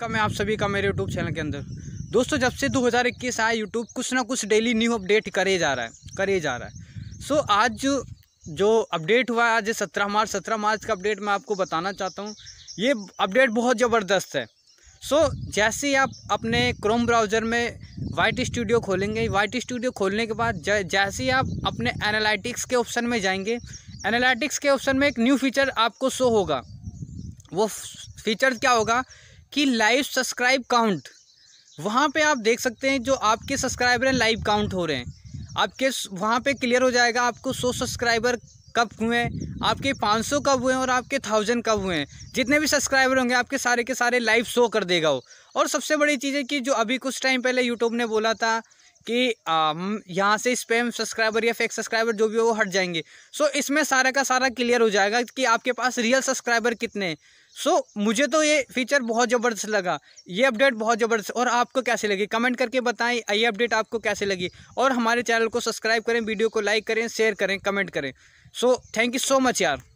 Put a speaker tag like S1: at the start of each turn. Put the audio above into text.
S1: का मैं आप सभी का मेरे यूट्यूब चैनल के अंदर दोस्तों जब से 2021 आया यूट्यूब कुछ ना कुछ डेली न्यू अपडेट करे जा रहा है करे जा रहा है सो so, आज जो जो अपडेट हुआ है आज सत्रह मार्च सत्रह मार्च का अपडेट मैं आपको बताना चाहता हूँ ये अपडेट बहुत ज़बरदस्त है सो so, जैसे ही आप अपने क्रोम ब्राउज़र में वाइट स्टूडियो खोलेंगे वाइट स्टूडियो खोलने के बाद जैसे ही आप अपने एनालिटिक्स के ऑप्शन में जाएंगे एनालिटिक्स के ऑप्शन में एक न्यू फीचर आपको शो होगा वो फीचर क्या होगा कि लाइव सब्सक्राइब काउंट वहाँ पे आप देख सकते हैं जो आपके सब्सक्राइबर हैं लाइव काउंट हो रहे हैं आपके वहाँ पे क्लियर हो जाएगा आपको सौ सब्सक्राइबर कब हुए आपके पाँच सौ कब हुए और आपके थाउजेंड कब हुए हैं जितने भी सब्सक्राइबर होंगे आपके सारे के सारे लाइव शो कर देगा वो और सबसे बड़ी चीज़ है कि जो अभी कुछ टाइम पहले यूट्यूब ने बोला था कि यहाँ से स्पैम सब्सक्राइबर या फेक सब्सक्राइबर जो भी हो वो हट जाएंगे सो so, इसमें सारा का सारा क्लियर हो जाएगा कि आपके पास रियल सब्सक्राइबर कितने हैं सो so, मुझे तो ये फीचर बहुत ज़बरदस्त लगा ये अपडेट बहुत ज़बरदस्त और आपको कैसे लगी कमेंट करके बताएं ये अपडेट आपको कैसे लगी और हमारे चैनल को सब्सक्राइब करें वीडियो को लाइक करें शेयर करें कमेंट करें so thank you so much यार